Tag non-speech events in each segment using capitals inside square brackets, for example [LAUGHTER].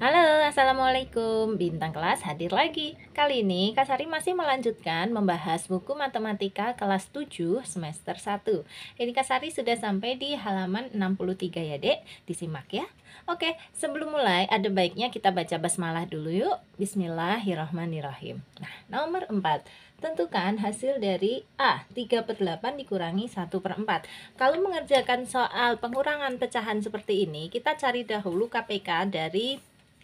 Halo, Assalamualaikum. Bintang kelas hadir lagi. Kali ini Kak Sari masih melanjutkan membahas buku matematika kelas 7 semester 1. Ini Kak Sari sudah sampai di halaman 63 ya, Dek. Disimak ya. Oke, sebelum mulai ada baiknya kita baca basmalah dulu yuk. Bismillahirrahmanirrahim. Nah, nomor 4 tentukan hasil dari A 3 per 8 dikurangi 1 per 4 kalau mengerjakan soal pengurangan pecahan seperti ini kita cari dahulu KPK dari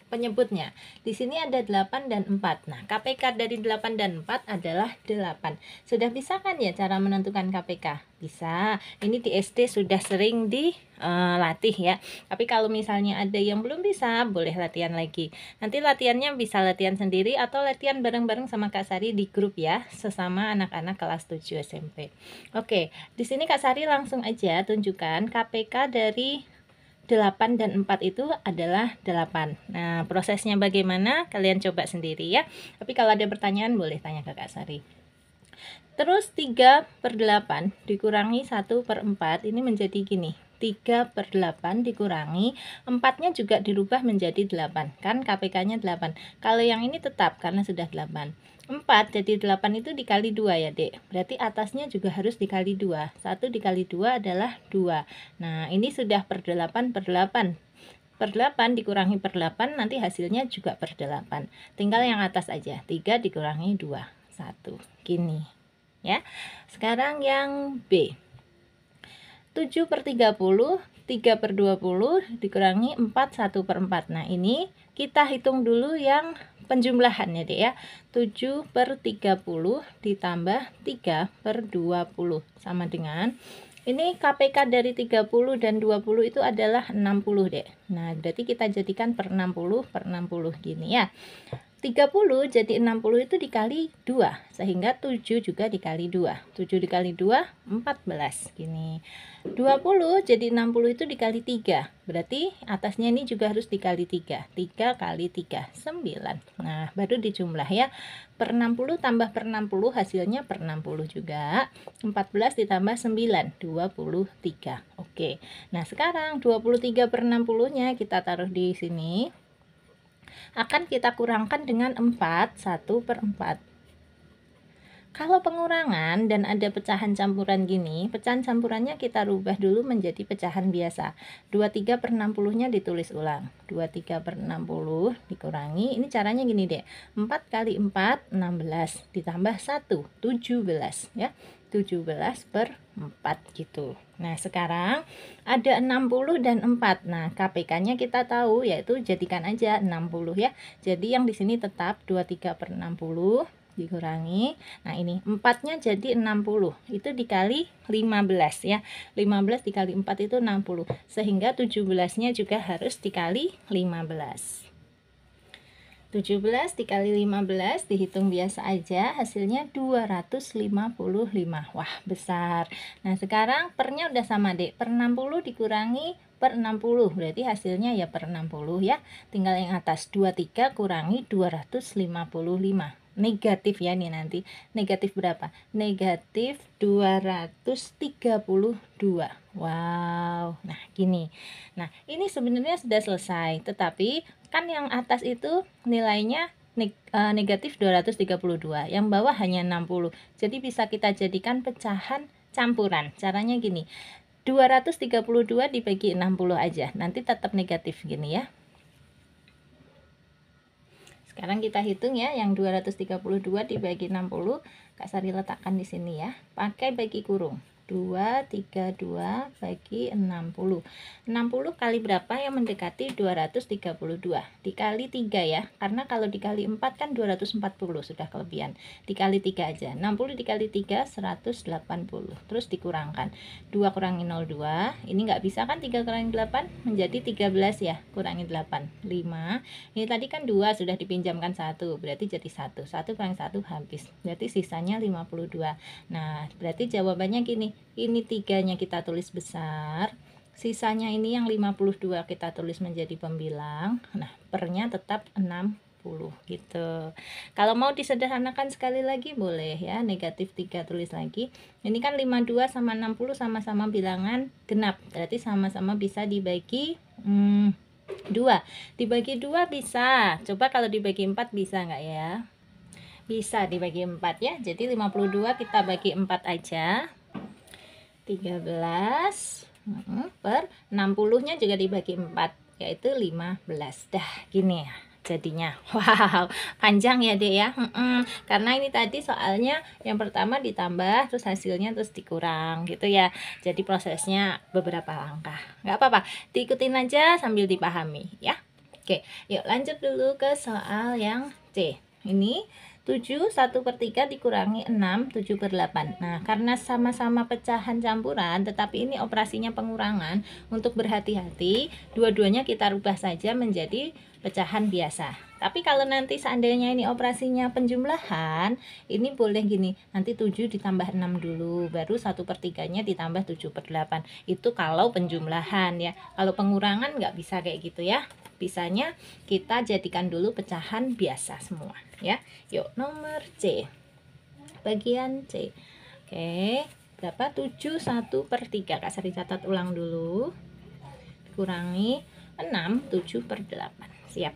penyebutnya. Di sini ada 8 dan 4. Nah, KPK dari 8 dan 4 adalah 8. Sudah bisa kan ya cara menentukan KPK? Bisa. Ini di SD sudah sering dilatih ya. Tapi kalau misalnya ada yang belum bisa, boleh latihan lagi. Nanti latihannya bisa latihan sendiri atau latihan bareng-bareng sama Kak Sari di grup ya, sesama anak-anak kelas 7 SMP. Oke, di sini Kak Sari langsung aja tunjukkan KPK dari 8 dan 4 itu adalah 8 Nah prosesnya bagaimana kalian coba sendiri ya Tapi kalau ada pertanyaan boleh tanya ke Kak Sari Terus 3 per 8 dikurangi 1 per 4 ini menjadi gini 3 per 8 dikurangi 4 nya juga dirubah menjadi 8 kan KPK nya 8 kalau yang ini tetap karena sudah 8 4 jadi 8 itu dikali 2 ya dek berarti atasnya juga harus dikali 2 1 dikali 2 adalah 2 nah ini sudah per 8 per 8 per 8 dikurangi per 8 nanti hasilnya juga per 8 tinggal yang atas aja 3 dikurangi 2 1 gini ya sekarang yang B 7 per 30 3 per 20 dikurangi 4 1 per 4 nah ini kita hitung dulu yang penjumlahan ya dek ya 7 per 30 ditambah 3 per 20 sama dengan ini KPK dari 30 dan 20 itu adalah 60 dek nah berarti kita jadikan per 60 per 60 gini ya 30 jadi 60 itu dikali 2 sehingga 7 juga dikali 2 7 dikali 2 14 gini 20 jadi 60 itu dikali 3 berarti atasnya ini juga harus dikali 3 3 kali 3 9 nah baru dijumlah ya per 60 tambah per 60 hasilnya per 60 juga 14 ditambah 9 23 oke nah sekarang 23 per 60 nya kita taruh di sini akan kita kurangkan dengan 4, 1 per 4. Kalau pengurangan dan ada pecahan campuran gini, pecahan campurannya kita rubah dulu menjadi pecahan biasa. 23 per 60-nya ditulis ulang. 23 per 60 dikurangi, ini caranya gini deh. 4 kali 4, 16. Ditambah 1, 17. Ya. 17 per 4 gitu. Nah, sekarang ada 60 dan 4. Nah, KPK-nya kita tahu yaitu jadikan aja 60 ya. Jadi yang di sini tetap 23 per 60 dikurangi. Nah, ini 4-nya jadi 60. Itu dikali 15 ya. 15 dikali 4 itu 60. Sehingga 17-nya juga harus dikali 15. 17 dikali 15 dihitung biasa aja hasilnya 255 wah besar nah sekarang pernya udah sama dek per 60 dikurangi per 60 berarti hasilnya ya per 60 ya tinggal yang atas 23 kurangi 255 negatif ya nih nanti negatif berapa negatif 232 wow nah gini nah ini sebenarnya sudah selesai tetapi kan yang atas itu nilainya eh, negatif 232 yang bawah hanya 60 jadi bisa kita jadikan pecahan campuran caranya gini 232 dibagi 60 aja nanti tetap negatif gini ya sekarang kita hitung ya, yang 232 dibagi 60, Kak Sari letakkan di sini ya. Pakai bagi kurung. 232 bagi 60 60 kali berapa yang mendekati 232 dikali 3 ya karena kalau dikali 4 kan 240 sudah kelebihan dikali 3 aja 60 dikali 3 180 terus dikurangkan 2 kurangi 02 ini nggak bisa kan 3 kurangi 8 menjadi 13 ya kurangi 8 5 ini tadi kan 2 sudah dipinjamkan 1 berarti jadi 1 1 kurangi 1 habis berarti sisanya 52 nah berarti jawabannya gini ini tiganya kita tulis besar sisanya ini yang 52 kita tulis menjadi pembilang nah pernya tetap 60 gitu kalau mau disederhanakan sekali lagi boleh ya negatif 3 tulis lagi ini kan 52 sama 60 sama-sama bilangan genap berarti sama-sama bisa dibagi hmm, 2 dibagi 2 bisa coba kalau dibagi 4 bisa nggak ya bisa dibagi 4 ya jadi 52 kita bagi 4 aja 13 per 60-nya juga dibagi 4 yaitu 15. Dah gini ya jadinya. [LAUGHS] Wow, panjang ya deh ya. Mm Karena ini tadi soalnya yang pertama ditambah terus hasilnya terus dikurang gitu ya. Jadi prosesnya beberapa langkah. nggak apa-apa, diikutin aja sambil dipahami ya. Oke, yuk lanjut dulu ke soal yang C. Ini 7 1 per 3 dikurangi 6 7 per 8 Nah karena sama-sama pecahan campuran tetapi ini operasinya pengurangan Untuk berhati-hati dua-duanya kita rubah saja menjadi pecahan biasa Tapi kalau nanti seandainya ini operasinya penjumlahan Ini boleh gini nanti 7 ditambah 6 dulu Baru 1 per 3 nya ditambah 7 per 8 Itu kalau penjumlahan ya Kalau pengurangan nggak bisa kayak gitu ya Bisanya kita jadikan dulu pecahan biasa semua ya. Yuk nomor C. Bagian C. Oke, berapa? 7 1 per 3. Kak Sari catat ulang dulu. Kurangi 6, 7 per 8. Siap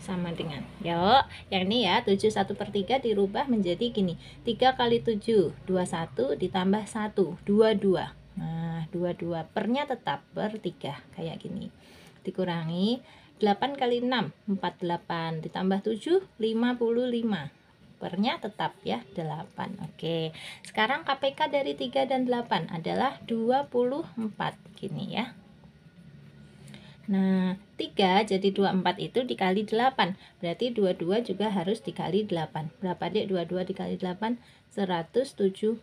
sama dengan yuk yang ini ya 7 1 per 3 dirubah menjadi gini 3 kali 7 21 ditambah 1 22 Nah, 22 pernya tetap per 3 kayak gini. Dikurangi 8 kali 6 48 ditambah 7 55. Pernya tetap ya 8. Oke. Sekarang KPK dari 3 dan 8 adalah 24 gini ya. Nah, 3 jadi 24 itu dikali 8. Berarti 22 juga harus dikali 8. Berapa Dek 22 dikali 8? 176.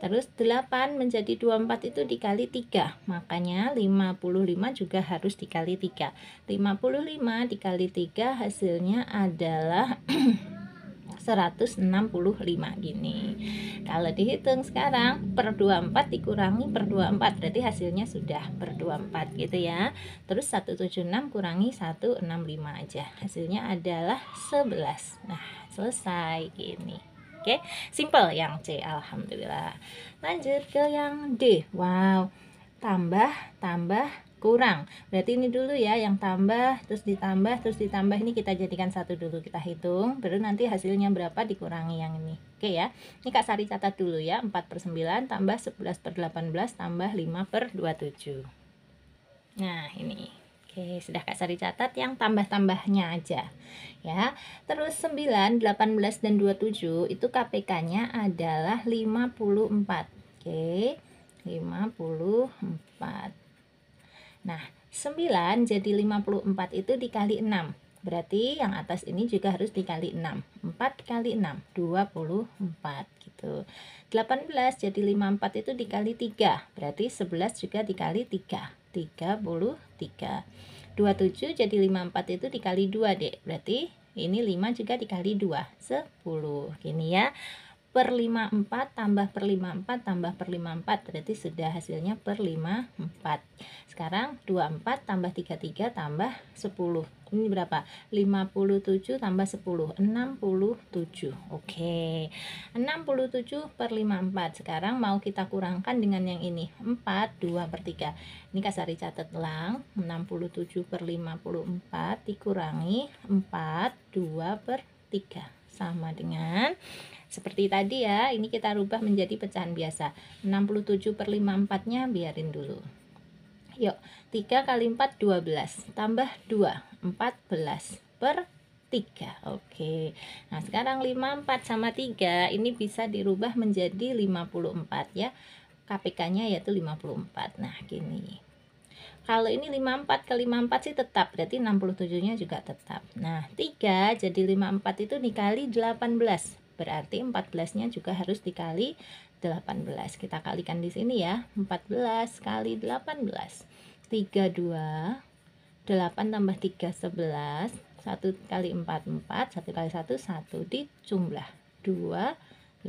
Terus 8 menjadi 24 itu dikali 3. Makanya 55 juga harus dikali 3. 55 dikali 3 hasilnya adalah 165 [CLEARS THROAT] gini. Kalau dihitung sekarang per 24 dikurangi per 24 berarti hasilnya sudah per 24 gitu ya. Terus 176 kurangi 165 aja. Hasilnya adalah 11. Nah, selesai gini. Oke, simple yang C, alhamdulillah. Lanjut ke yang D. Wow, tambah, tambah, kurang. Berarti ini dulu ya, yang tambah, terus ditambah, terus ditambah. Ini kita jadikan satu dulu, kita hitung. Baru nanti hasilnya berapa dikurangi yang ini. Oke ya, ini Kak Sari catat dulu ya. 4 per 9, tambah 11 per 18, tambah 5 per 27. Nah, ini. Oke, sudah Kak Sari catat yang tambah-tambahnya aja. Ya. Terus 9, 18 dan 27 itu KPK-nya adalah 54. Oke. 54. Nah, 9 jadi 54 itu dikali 6. Berarti yang atas ini juga harus dikali 6. 4 kali 6, 24 gitu. 18 jadi 54 itu dikali 3. Berarti 11 juga dikali 3. 33 27 jadi 54 itu dikali 2 deh berarti ini 5 juga dikali 2 10 gini ya per 54 tambah per 54 tambah per 54 berarti sudah hasilnya per 54 sekarang 24 tambah 33 tambah 10 ini berapa 57 tambah 10 67 oke okay. 67 per 54 sekarang mau kita kurangkan dengan yang ini 4 2 per 3 ini kasari catat lang 67 per 54 dikurangi 4 2 per 3 sama dengan seperti tadi ya, ini kita rubah menjadi pecahan biasa. 67 per 54-nya biarin dulu. Yuk, 3 kali 4, 12. Tambah 2, 14 per 3 Oke Nah sekarang 54 sama 3 Ini bisa dirubah menjadi 54 ya KPK nya yaitu 54 Nah gini kalau ini 54 ke 54 sih tetap Berarti 67 nya juga tetap Nah 3 jadi 54 itu dikali 18 Berarti 14-nya juga harus dikali 18. Kita kalikan di sini ya. 14 kali 18. 32 8 tambah 3 11 1 kali 4 4 1 kali 1 1 dijumlah 2 5 2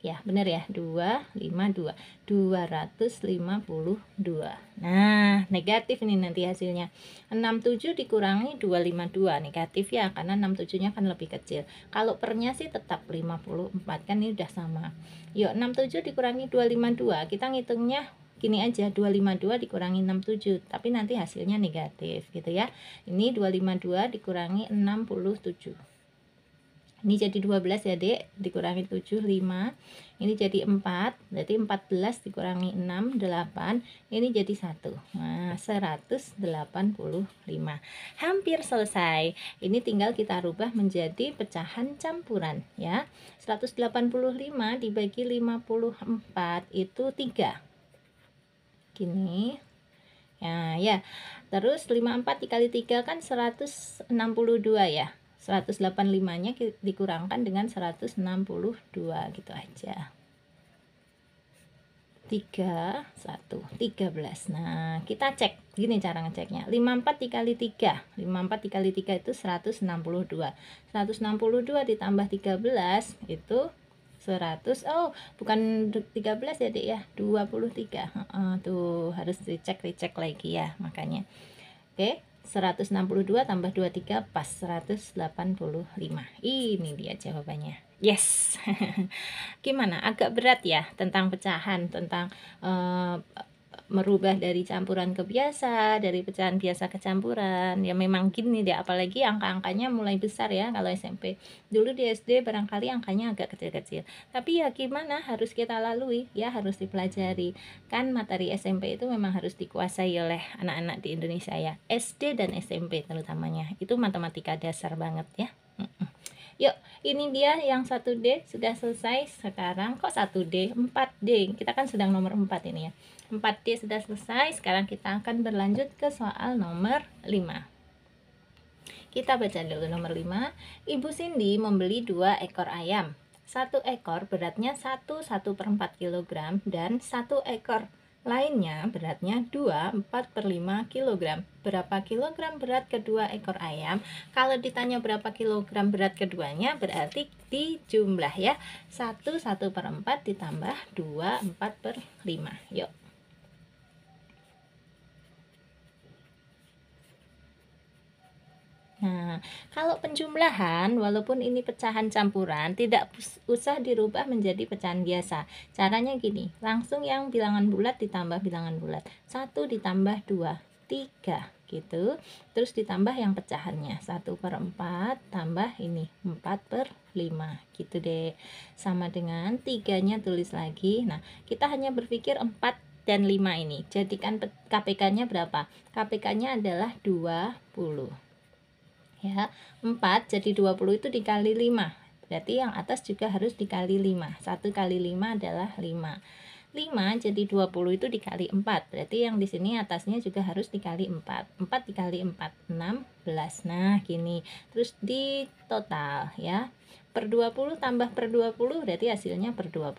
ya benar ya 252 252 nah negatif ini nanti hasilnya 67 dikurangi 252 negatif ya karena 67 nya kan lebih kecil kalau pernya sih tetap 54 kan ini udah sama yuk 67 dikurangi 252 kita ngitungnya gini aja 252 dikurangi 67 tapi nanti hasilnya negatif gitu ya ini 252 dikurangi 67 ini jadi 12 ya dek dikurangi 7 5 ini jadi 4 berarti 14 dikurangi 6 8 ini jadi 1 nah 185 hampir selesai ini tinggal kita rubah menjadi pecahan campuran ya 185 dibagi 54 itu 3 gini ya ya terus 54 dikali 3 kan 162 ya 185-nya dikurangkan dengan 162 gitu aja. 3 1 13. Nah, kita cek gini cara ngeceknya. 54 dikali 3. 54 dikali 3 itu 162. 162 ditambah 13 itu 100 oh bukan 13 ya dek ya 23 uh, tuh harus dicek dicek lagi ya makanya oke okay. 162 tambah 23 pas 185. Ini dia jawabannya. Yes. [LAUGHS] Gimana? Agak berat ya tentang pecahan, tentang uh, merubah dari campuran ke biasa, dari pecahan biasa ke campuran. Ya memang gini deh, apalagi angka-angkanya mulai besar ya kalau SMP. Dulu di SD barangkali angkanya agak kecil-kecil. Tapi ya gimana harus kita lalui, ya harus dipelajari. Kan materi SMP itu memang harus dikuasai oleh anak-anak di Indonesia ya. SD dan SMP terutamanya. Itu matematika dasar banget ya. Yuk, ini dia yang 1D sudah selesai. Sekarang kok 1D? 4D. Kita kan sedang nomor 4 ini ya. 4D sudah selesai. Sekarang kita akan berlanjut ke soal nomor 5. Kita baca dulu nomor 5. Ibu Cindy membeli 2 ekor ayam. Satu ekor beratnya 1 1 4 kg dan satu ekor Lainnya beratnya 2, 4 per 5 kg. Berapa kilogram berat kedua ekor ayam? Kalau ditanya berapa kilogram berat keduanya berarti di jumlah ya. 1, 1 per 4 ditambah 2, 4 per 5. Yuk. Nah, kalau penjumlahan, walaupun ini pecahan campuran, tidak usah dirubah menjadi pecahan biasa. Caranya gini, langsung yang bilangan bulat ditambah bilangan bulat. satu ditambah dua tiga gitu. Terus ditambah yang pecahannya. satu per empat tambah ini empat per lima gitu deh. Sama dengan tiganya tulis lagi. Nah, kita hanya berpikir empat dan lima ini. Jadikan KPK-nya berapa? KPK-nya adalah dua puluh ya 4 jadi 20 itu dikali 5 berarti yang atas juga harus dikali 5 1 kali 5 adalah 5 5 jadi 20 itu dikali 4 berarti yang di sini atasnya juga harus dikali 4 4 dikali 4 16 nah gini terus di total ya per 20 tambah per 20 berarti hasilnya per 20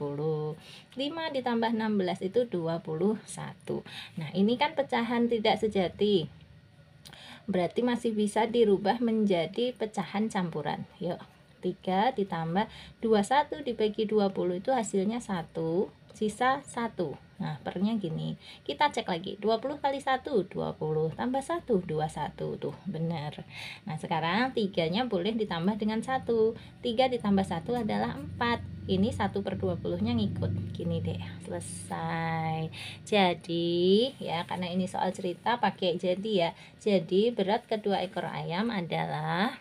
5 ditambah 16 itu 21 nah ini kan pecahan tidak sejati berarti masih bisa dirubah menjadi pecahan campuran yuk 3 ditambah 21 dibagi 20 itu hasilnya 1 sisa 1 nah pernya gini kita cek lagi 20 kali 1 20 tambah 1 21 tuh bener nah sekarang tiganya boleh ditambah dengan 1 3 ditambah 1 adalah 4 ini 1 per 20 nya ngikut gini deh selesai jadi ya karena ini soal cerita pakai jadi ya jadi berat kedua ekor ayam adalah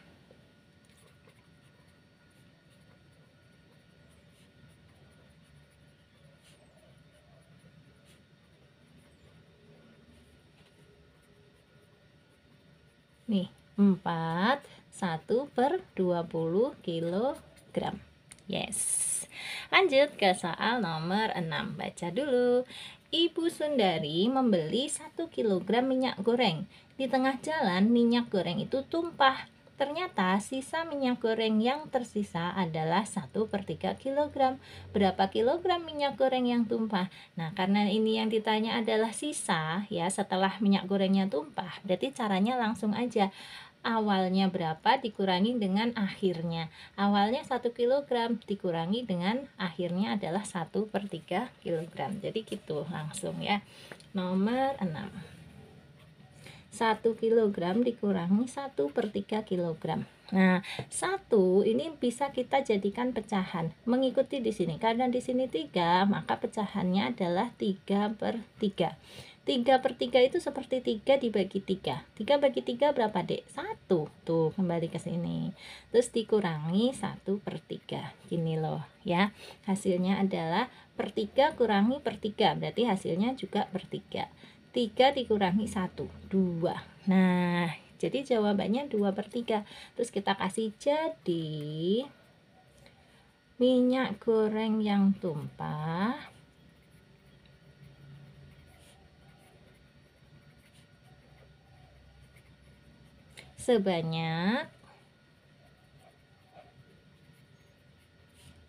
Nih, 4 1 per 20 kg Yes. Lanjut ke soal nomor 6. Baca dulu. Ibu Sundari membeli 1 kg minyak goreng. Di tengah jalan minyak goreng itu tumpah. Ternyata sisa minyak goreng yang tersisa adalah 1 per 3 kg. Berapa kilogram minyak goreng yang tumpah? Nah, karena ini yang ditanya adalah sisa, ya setelah minyak gorengnya tumpah, berarti caranya langsung aja awalnya berapa dikurangi dengan akhirnya awalnya 1 kg dikurangi dengan akhirnya adalah 1 per 3 kg jadi gitu langsung ya nomor 6 1 kg dikurangi 1 per 3 kg. Nah, 1 ini bisa kita jadikan pecahan. Mengikuti di sini. Karena di sini 3, maka pecahannya adalah 3 per 3. 3 per 3 itu seperti 3 dibagi 3. 3 bagi 3 berapa, Dek? 1. Tuh, kembali ke sini. Terus dikurangi 1 per 3. Gini loh, ya. Hasilnya adalah per 3 kurangi per 3. Berarti hasilnya juga per 3. 3 dikurangi 1, 2. Nah, jadi jawabannya 2 per 3. Terus kita kasih jadi minyak goreng yang tumpah sebanyak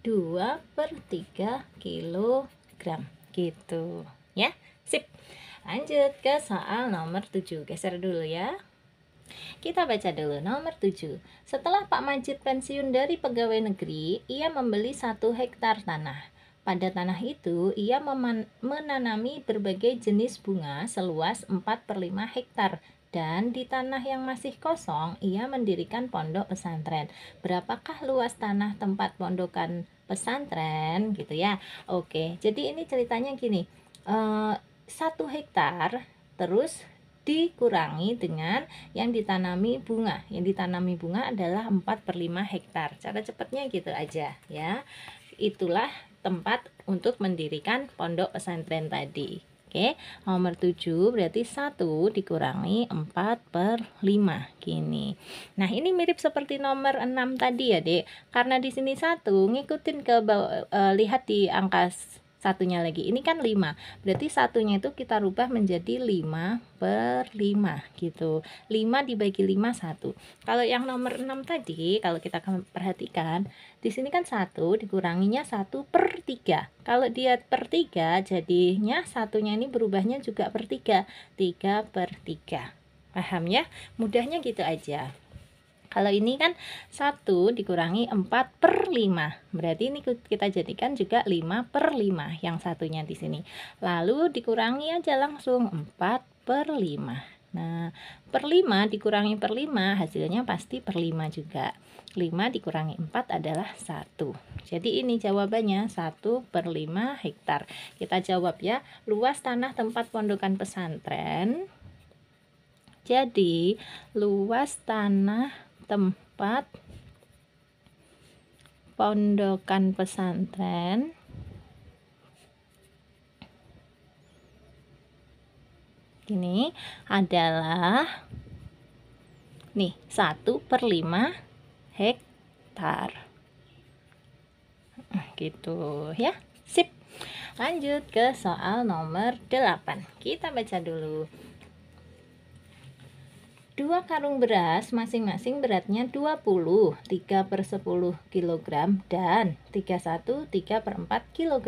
2 per 3 kilogram gitu ya sip Lanjut ke soal nomor 7. Geser dulu ya. Kita baca dulu nomor 7. Setelah Pak Majid pensiun dari pegawai negeri, ia membeli satu hektar tanah. Pada tanah itu, ia menanami berbagai jenis bunga seluas 4 per 5 hektar dan di tanah yang masih kosong, ia mendirikan pondok pesantren. Berapakah luas tanah tempat pondokan pesantren gitu ya? Oke, jadi ini ceritanya gini. Eh, 1 hektar terus dikurangi dengan yang ditanami bunga. Yang ditanami bunga adalah 4 5 hektar. Cara cepatnya gitu aja ya. Itulah tempat untuk mendirikan pondok pesantren tadi. Oke, nomor 7 berarti 1 dikurangi 4 per 5 gini. Nah, ini mirip seperti nomor 6 tadi ya, Dek. Karena di sini 1 ngikutin ke bawah, e, lihat di angka satunya lagi. Ini kan 5. Berarti satunya itu kita rubah menjadi 5 per 5 gitu. 5 dibagi 5 1. Kalau yang nomor 6 tadi kalau kita perhatikan di sini kan 1 dikuranginya 1 per 3. Kalau dia per 3 jadinya satunya ini berubahnya juga per 3. 3 per 3. Paham ya? Mudahnya gitu aja. Kalau ini kan 1 dikurangi 4 per 5. Berarti ini kita jadikan juga 5 per 5 yang satunya di sini. Lalu dikurangi aja langsung 4 per 5. Nah, per 5 dikurangi per 5 hasilnya pasti per 5 juga. 5 dikurangi 4 adalah 1 Jadi ini jawabannya 1 per 5 hektar Kita jawab ya Luas tanah tempat pondokan pesantren Jadi luas tanah tempat pondokan pesantren ini adalah nih 1 per 5 hektar hmm, gitu ya sip lanjut ke soal nomor 8 kita baca dulu 2 karung beras masing-masing beratnya 20, 3 per 10 kg dan 31, 3 per 4 kg.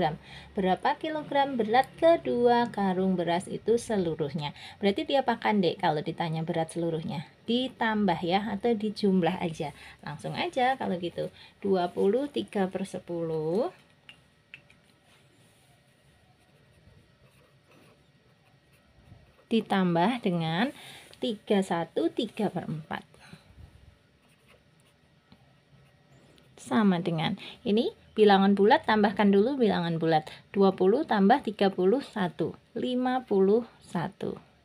Berapa kilogram berat kedua karung beras itu seluruhnya? Berarti dia pakan dek kalau ditanya berat seluruhnya. Ditambah ya atau dijumlah aja. Langsung aja kalau gitu. 20, 3 per 10 ditambah dengan 31 3 per 4 sama dengan ini bilangan bulat tambahkan dulu bilangan bulat 20 tambah 31 51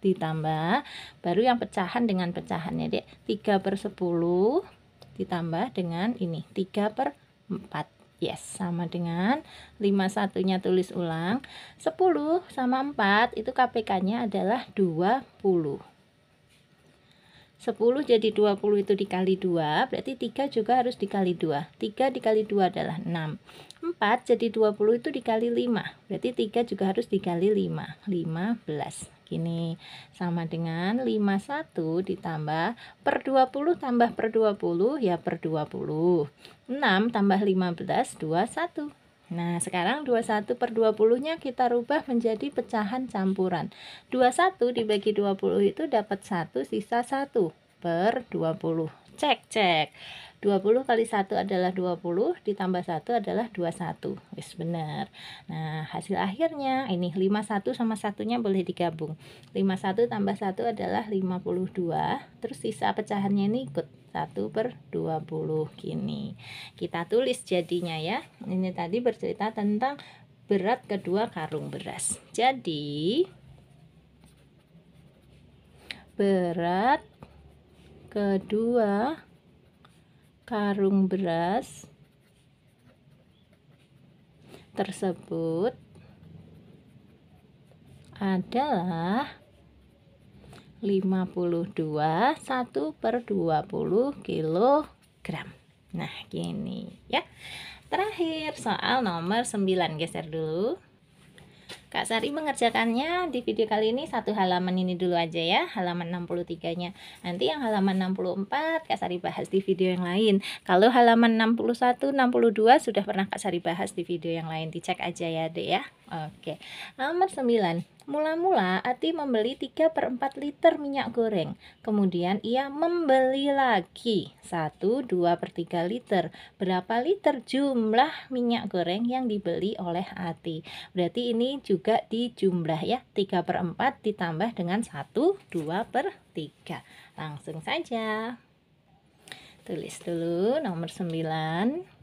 ditambah baru yang pecahan dengan pecahannya dek 3 per 10 ditambah dengan ini 3 per 4 Yes, sama dengan 5 satunya tulis ulang 10 sama 4 itu KPK-nya adalah 20 10 jadi 20 itu dikali 2, berarti 3 juga harus dikali 2. 3 dikali 2 adalah 6. 4 jadi 20 itu dikali 5, berarti 3 juga harus dikali 5. 15. Gini, sama dengan 51 ditambah per 20 tambah per 20 ya per 20. 6 tambah 15, 21. Nah, sekarang 21 per 20-nya kita rubah menjadi pecahan campuran. 21 dibagi 20 itu dapat 1, sisa 1 per 20 cek cek 20 kali 1 adalah 20 ditambah 1 adalah 21 wis benar nah hasil akhirnya ini 51 sama satunya boleh digabung 51 tambah 1 adalah 52 terus sisa pecahannya ini ikut 1 per 20 gini kita tulis jadinya ya ini tadi bercerita tentang berat kedua karung beras jadi berat kedua karung beras tersebut adalah 52 1 per 20 kg nah gini ya terakhir soal nomor 9 geser dulu Kak Sari mengerjakannya di video kali ini satu halaman ini dulu aja ya, halaman 63-nya. Nanti yang halaman 64 Kak Sari bahas di video yang lain. Kalau halaman 61, 62 sudah pernah Kak Sari bahas di video yang lain, dicek aja ya, deh ya. Oke. Nomor 9. Mula-mula Ati membeli 3 per 4 liter minyak goreng. Kemudian ia membeli lagi 1, 2 per 3 liter. Berapa liter jumlah minyak goreng yang dibeli oleh Ati? Berarti ini juga di jumlah ya. 3 per 4 ditambah dengan 1, 2 per 3. Langsung saja. Tulis dulu nomor 9. nomor 9.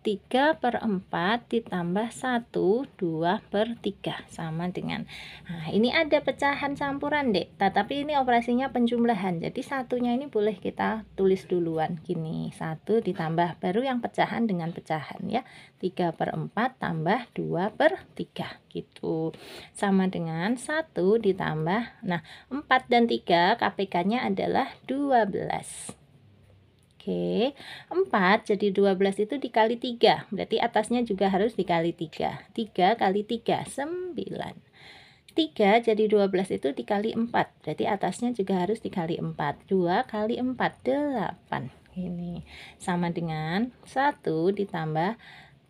3 per 4 ditambah 1, 2 per 3 sama dengan nah, ini ada pecahan campuran dek tetapi ini operasinya penjumlahan jadi satunya ini boleh kita tulis duluan gini 1 ditambah baru yang pecahan dengan pecahan ya 3 per 4 tambah 2 per 3 gitu sama dengan 1 ditambah nah 4 dan 3 KPK nya adalah 12 Oke, 4 jadi 12 itu dikali 3. Berarti atasnya juga harus dikali 3. 3 kali 3, 9. 3 jadi 12 itu dikali 4. Berarti atasnya juga harus dikali 4. 2 kali 4, 8. Ini sama dengan 1 ditambah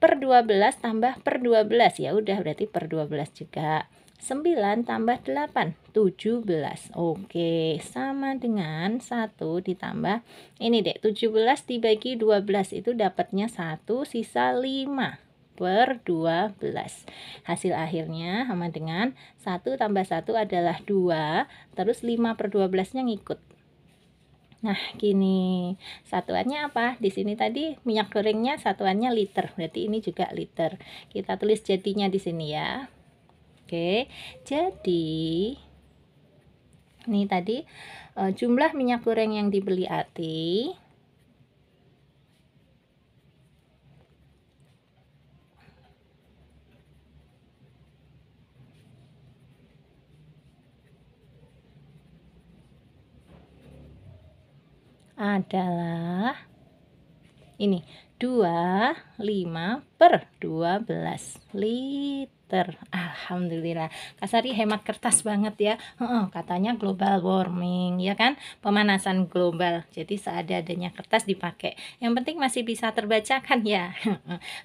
per 12 tambah per 12. Ya udah berarti per 12 juga. 9 tambah 8 17 Oke sama dengan 1 ditambah ini deh 17 dibagi 12 itu dapatnya 1 sisa 5 per 12 hasil akhirnya sama dengan 1 tambah 1 adalah 2 terus 5 per 12 nya ngikut Nah, gini. Satuannya apa? Di sini tadi minyak gorengnya satuannya liter. Berarti ini juga liter. Kita tulis jadinya di sini ya. Oke, jadi ini tadi e, jumlah minyak goreng yang dibeli Ati. adalah ini 25 per 12 liter meter Alhamdulillah Kasari hemat kertas banget ya uh, katanya global warming ya kan pemanasan global jadi seada-adanya kertas dipakai yang penting masih bisa terbaca kan ya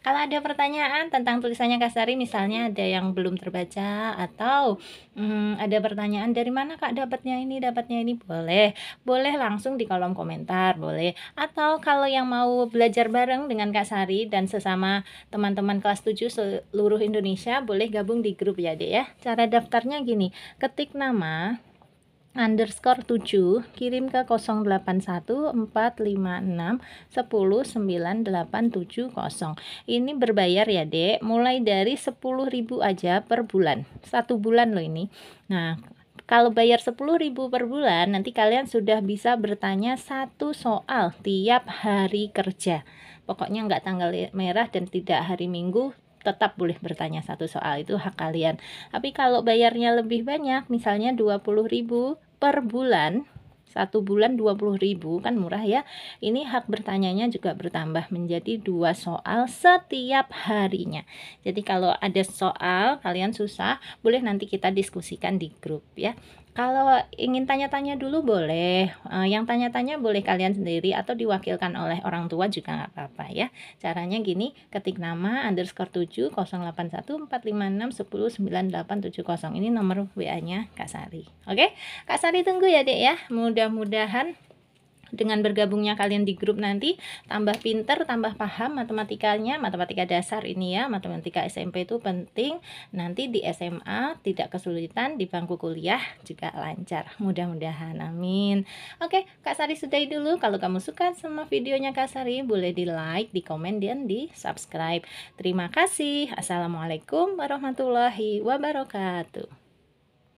kalau ada pertanyaan tentang tulisannya Kasari misalnya ada yang belum terbaca atau hmm, ada pertanyaan dari mana Kak dapatnya ini dapatnya ini boleh boleh langsung di kolom komentar boleh atau kalau yang mau belajar bareng dengan Kasari dan sesama teman-teman kelas 7 seluruh Indonesia boleh boleh gabung di grup ya dek ya. Cara daftarnya gini, ketik nama underscore 7 kirim ke 081456109870 ini berbayar ya dek mulai dari 10.000 aja per bulan satu bulan loh ini nah kalau bayar 10.000 per bulan, nanti kalian sudah bisa bertanya satu soal tiap hari kerja. Pokoknya nggak tanggal merah dan tidak hari Minggu, tetap boleh bertanya satu soal itu hak kalian. Tapi kalau bayarnya lebih banyak, misalnya 20.000 per bulan, satu bulan ribu kan murah ya. Ini hak bertanyanya juga bertambah menjadi dua soal setiap harinya. Jadi kalau ada soal kalian susah, boleh nanti kita diskusikan di grup ya. Kalau ingin tanya-tanya dulu boleh, uh, yang tanya-tanya boleh kalian sendiri atau diwakilkan oleh orang tua juga nggak apa-apa ya. Caranya gini, ketik nama underscore 7 081 456 10 9870. Ini nomor WA-nya Kak Sari. Oke, Kak Sari tunggu ya dek ya. Mudah-mudahan dengan bergabungnya kalian di grup nanti tambah pinter tambah paham matematikanya matematika dasar ini ya matematika SMP itu penting nanti di SMA tidak kesulitan di bangku kuliah juga lancar mudah-mudahan amin oke Kak Sari sudahi dulu kalau kamu suka sama videonya Kak Sari boleh di like di komen dan di subscribe terima kasih assalamualaikum warahmatullahi wabarakatuh